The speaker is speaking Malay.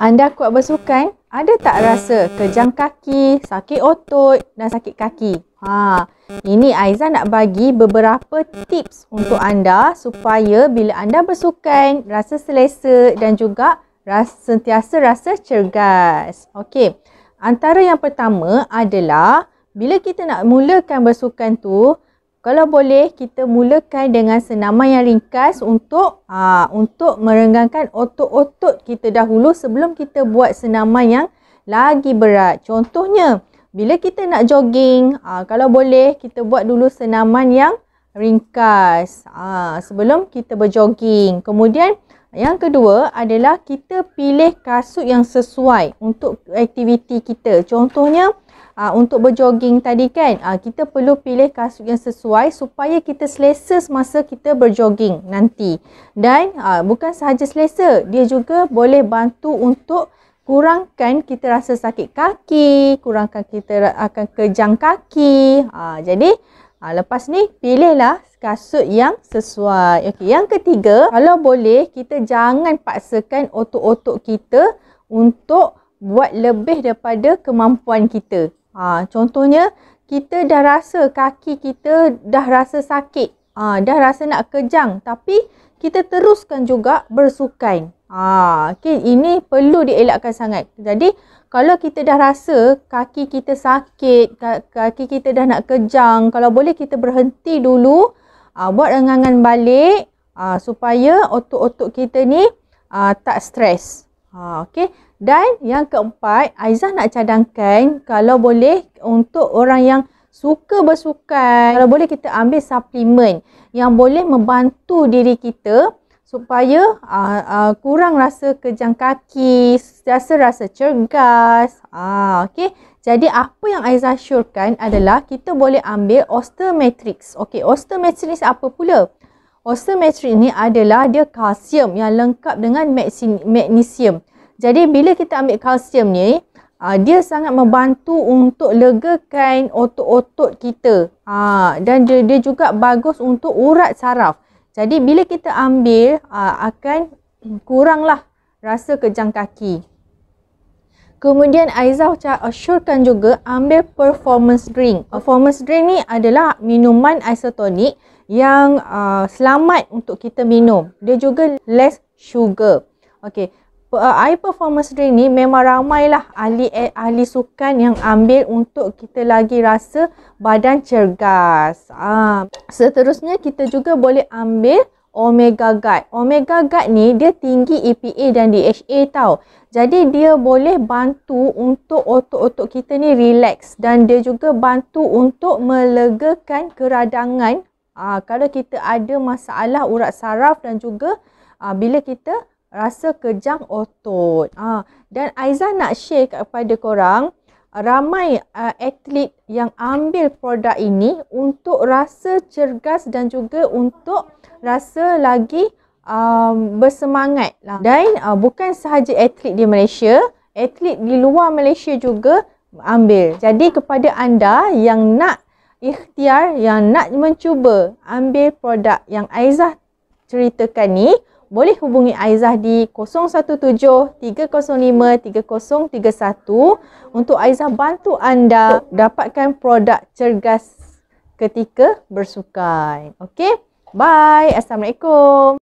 Anda kuat bersukan, ada tak rasa kejang kaki, sakit otot dan sakit kaki? Ha, ini Aiza nak bagi beberapa tips untuk anda supaya bila anda bersukan, rasa selesa dan juga rasa, sentiasa rasa cergas. Okey. Antara yang pertama adalah bila kita nak mulakan bersukan tu, kalau boleh kita mulakan dengan senaman yang ringkas untuk aa, ha, untuk merenggangkan otot-otot kita dahulu sebelum kita buat senaman yang lagi berat. Contohnya bila kita nak jogging, aa, ha, kalau boleh kita buat dulu senaman yang ringkas aa, ha, sebelum kita berjoging. Kemudian yang kedua adalah kita pilih kasut yang sesuai untuk aktiviti kita. Contohnya aa, ah, untuk berjoging tadi kan aa, ah, kita perlu pilih kasut yang sesuai supaya kita selesa semasa kita berjoging nanti dan aa, ah, bukan sahaja selesa dia juga boleh bantu untuk kurangkan kita rasa sakit kaki kurangkan kita akan kejang kaki aa, jadi aa, lepas ni pilihlah kasut yang sesuai okay. yang ketiga kalau boleh kita jangan paksakan otot-otot kita untuk buat lebih daripada kemampuan kita. Ha, contohnya, kita dah rasa kaki kita dah rasa sakit. Ha, dah rasa nak kejang. Tapi, kita teruskan juga bersukan. Ha, okay, ini perlu dielakkan sangat. Jadi, kalau kita dah rasa kaki kita sakit, kaki kita dah nak kejang, kalau boleh kita berhenti dulu, ha, buat rengangan balik ha, supaya otot-otot kita ni ha, tak stres. Ha, okay. Dan yang keempat, Aizah nak cadangkan kalau boleh untuk orang yang suka bersukan, kalau boleh kita ambil suplemen yang boleh membantu diri kita supaya uh, uh, kurang rasa kejang kaki, rasa rasa cergas. Ah, uh, okey. Jadi apa yang Aizah syorkan adalah kita boleh ambil Ostermatrix. Okey, Ostermatrix apa pula? Ostermatrix ni adalah dia kalsium yang lengkap dengan magnesium. Maxine- jadi bila kita ambil kalsium ni, uh, dia sangat membantu untuk legakan otot-otot kita. Uh, dan dia, dia juga bagus untuk urat saraf. Jadi bila kita ambil, uh, akan kuranglah rasa kejang kaki. Kemudian Aizah asyurkan juga ambil performance drink. Performance drink ni adalah minuman isotonik yang uh, selamat untuk kita minum. Dia juga less sugar. Okey high uh, performance drink ni memang ramailah ahli eh, ahli sukan yang ambil untuk kita lagi rasa badan cergas. Ha. seterusnya kita juga boleh ambil omega guard. Omega guard ni dia tinggi EPA dan DHA tau. Jadi dia boleh bantu untuk otot-otot kita ni relax dan dia juga bantu untuk melegakan keradangan. Ha, kalau kita ada masalah urat saraf dan juga ha, bila kita rasa kejang otot. Ah dan Aiza nak share kepada korang ramai uh, atlet yang ambil produk ini untuk rasa cergas dan juga untuk rasa lagi um, bersemangat. Lah. Dan uh, bukan sahaja atlet di Malaysia, atlet di luar Malaysia juga ambil. Jadi kepada anda yang nak ikhtiar yang nak mencuba ambil produk yang Aiza ceritakan ni boleh hubungi Aizah di 017-305-3031 untuk Aizah bantu anda dapatkan produk cergas ketika bersukan. Okey, bye. Assalamualaikum.